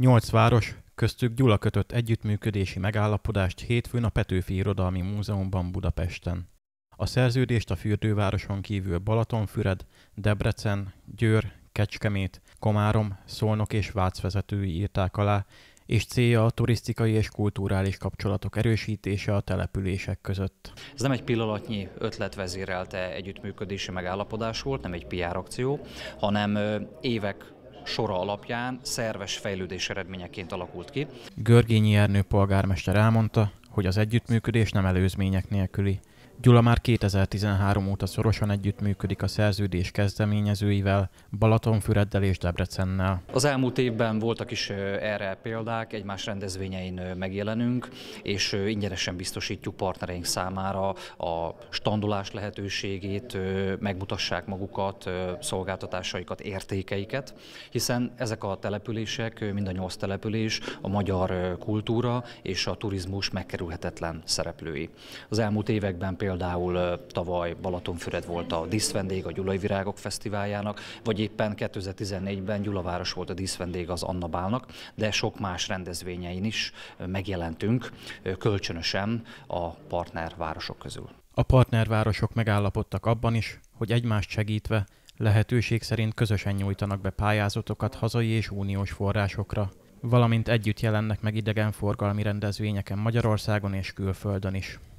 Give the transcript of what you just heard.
Nyolc város, köztük Gyula kötött együttműködési megállapodást hétfőn a Petőfi Irodalmi Múzeumban Budapesten. A szerződést a fürdővároson kívül Balatonfüred, Debrecen, Győr, Kecskemét, Komárom, Szolnok és Vác vezetői írták alá, és célja a turisztikai és kulturális kapcsolatok erősítése a települések között. Ez nem egy pillanatnyi ötletvezérelte együttműködési megállapodás volt, nem egy PR akció, hanem évek sora alapján szerves fejlődés eredményeként alakult ki. Görgényi Ernő polgármester elmondta, hogy az együttműködés nem előzmények nélküli, Gyula már 2013 óta szorosan együttműködik a szerződés kezdeményezőivel, Balatonfüreddel és Debrecennel. Az elmúlt évben voltak is erre példák, egymás rendezvényein megjelenünk, és ingyenesen biztosítjuk partnereink számára a standulás lehetőségét, megmutassák magukat, szolgáltatásaikat, értékeiket, hiszen ezek a települések, mind a nyolc település a magyar kultúra és a turizmus megkerülhetetlen szereplői. Az elmúlt években kapcsán például tavaly Balatonfüred volt a díszvendég a Gyulai Virágok Fesztiváljának, vagy éppen 2014-ben Gyulaváros volt a díszvendég az Anna Bálnak, de sok más rendezvényein is megjelentünk kölcsönösen a partnervárosok közül. A partnervárosok megállapodtak abban is, hogy egymást segítve lehetőség szerint közösen nyújtanak be pályázatokat hazai és uniós forrásokra, valamint együtt jelennek meg idegenforgalmi rendezvényeken Magyarországon és külföldön is.